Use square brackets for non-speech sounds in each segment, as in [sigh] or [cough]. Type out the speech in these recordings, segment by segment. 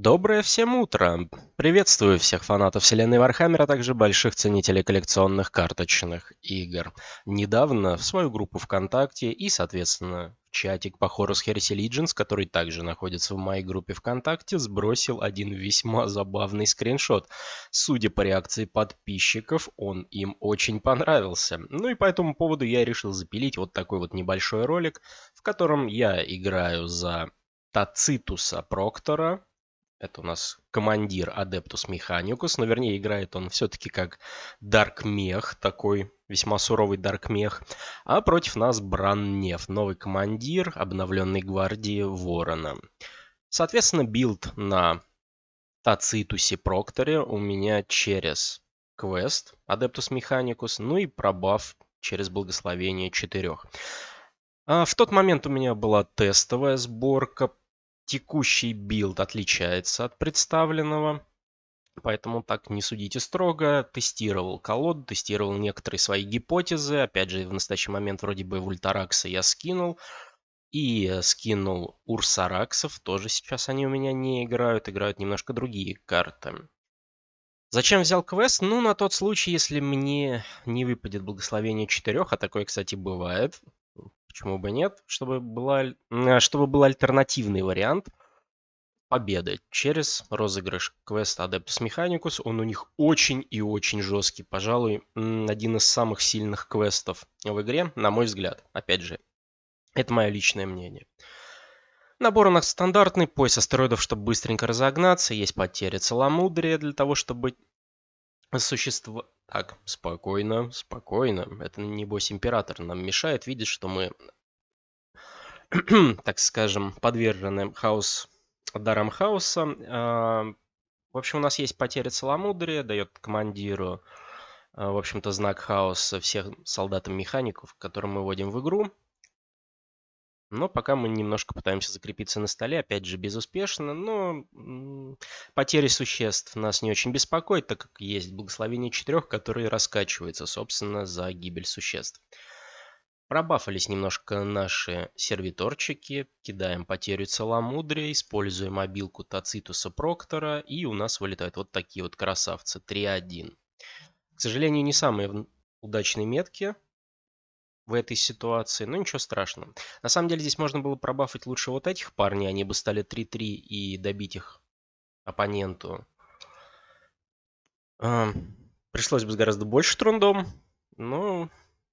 Доброе всем утро! Приветствую всех фанатов вселенной Вархаммера, а также больших ценителей коллекционных карточных игр. Недавно в свою группу ВКонтакте и, соответственно, в чатик по Horus Heresy Legends, который также находится в моей группе ВКонтакте, сбросил один весьма забавный скриншот. Судя по реакции подписчиков, он им очень понравился. Ну и по этому поводу я решил запилить вот такой вот небольшой ролик, в котором я играю за Тацитуса Проктора, это у нас командир Адептус Механикус. Но вернее, играет он все-таки как Дарк Мех, такой весьма суровый Дарк Мех. А против нас Бран Неф, новый командир обновленной гвардии Ворона. Соответственно, билд на Тацитусе Прокторе у меня через квест Адептус Механикус, ну и пробав через благословение четырех. А в тот момент у меня была тестовая сборка Текущий билд отличается от представленного, поэтому так не судите строго. Тестировал колод, тестировал некоторые свои гипотезы. Опять же, в настоящий момент вроде бы Вультаракса я скинул. И скинул Урсараксов, тоже сейчас они у меня не играют, играют немножко другие карты. Зачем взял квест? Ну, на тот случай, если мне не выпадет благословение четырех, а такое, кстати, бывает почему бы нет, чтобы, была, а, чтобы был альтернативный вариант победы через розыгрыш квеста Adeptus Mechanicus. Он у них очень и очень жесткий, пожалуй, один из самых сильных квестов в игре, на мой взгляд. Опять же, это мое личное мнение. Набор у нас стандартный, пояс астероидов, чтобы быстренько разогнаться, есть потери целомудрия для того, чтобы существо... Так, спокойно, спокойно. Это небось император нам мешает, видит, что мы, [clears throat] так скажем, подвержены хаос, дарам хаоса. А, в общем, у нас есть потеря целомудрия, дает командиру, а, в общем-то, знак хаоса всех солдатам механиков, которые мы вводим в игру. Но пока мы немножко пытаемся закрепиться на столе, опять же безуспешно, но потери существ нас не очень беспокоит, так как есть благословение четырех, которые раскачиваются, собственно, за гибель существ. Пробафались немножко наши сервиторчики, кидаем потерю целомудрия, используем мобилку Тацитуса Проктора, и у нас вылетают вот такие вот красавцы 3-1. К сожалению, не самые удачные метки, в этой ситуации, но ничего страшного. На самом деле здесь можно было пробафить лучше вот этих парней, они бы стали 3-3 и добить их оппоненту. Пришлось бы с гораздо больше трундом, но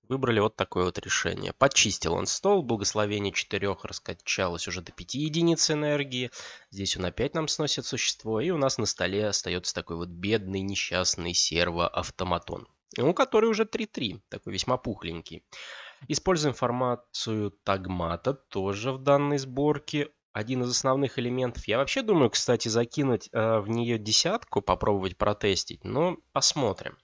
выбрали вот такое вот решение. Подчистил он стол, благословение четырех раскачалось уже до 5 единиц энергии. Здесь он опять нам сносит существо, и у нас на столе остается такой вот бедный несчастный серво-автоматон. У которой уже 3-3, такой весьма пухленький. Используем информацию тагмата тоже в данной сборке. Один из основных элементов. Я вообще думаю, кстати, закинуть э, в нее десятку, попробовать протестить, но посмотрим.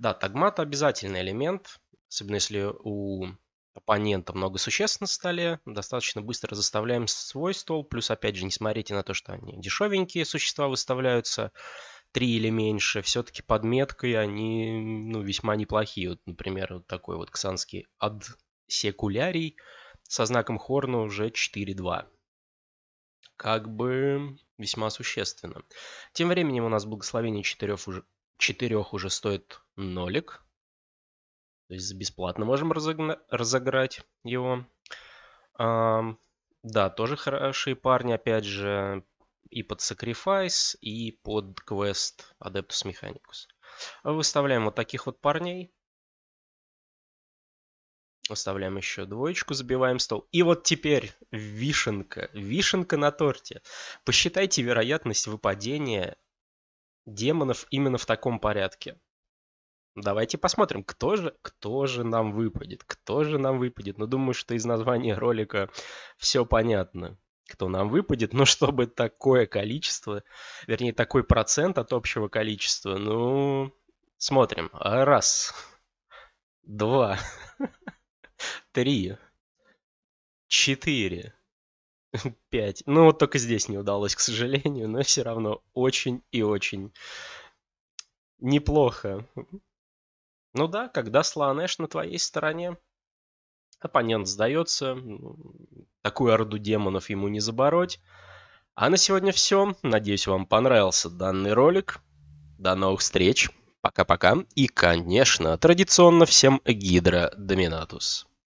Да, тагмата обязательный элемент, особенно если у оппонента много существ на столе, достаточно быстро заставляем свой стол, плюс, опять же, не смотрите на то, что они дешевенькие существа выставляются, три или меньше, все-таки под меткой они ну, весьма неплохие. Вот, например, вот такой вот ксанский адсекулярий со знаком Хорна уже 4-2. Как бы весьма существенно. Тем временем у нас благословение четырех уже, четырех уже стоит нолик. То есть бесплатно можем разогна- разыграть его. А, да, тоже хорошие парни. Опять же, и под Sacrifice, и под квест Adeptus Mechanicus. Выставляем вот таких вот парней. Выставляем еще двоечку, забиваем стол. И вот теперь вишенка, вишенка на торте. Посчитайте вероятность выпадения демонов именно в таком порядке. Давайте посмотрим, кто же, кто же нам выпадет, кто же нам выпадет. Ну, думаю, что из названия ролика все понятно кто нам выпадет, но [laughs] чтобы такое количество, вернее, такой процент от общего количества, ну, смотрим. Раз, два, [laughs] три, четыре, [laughs] пять. Ну, вот только здесь не удалось, к сожалению, но все равно очень и очень неплохо. Ну да, когда слонэш на твоей стороне, Оппонент сдается. Такую орду демонов ему не забороть. А на сегодня все. Надеюсь, вам понравился данный ролик. До новых встреч. Пока-пока. И, конечно, традиционно всем Гидра Доминатус.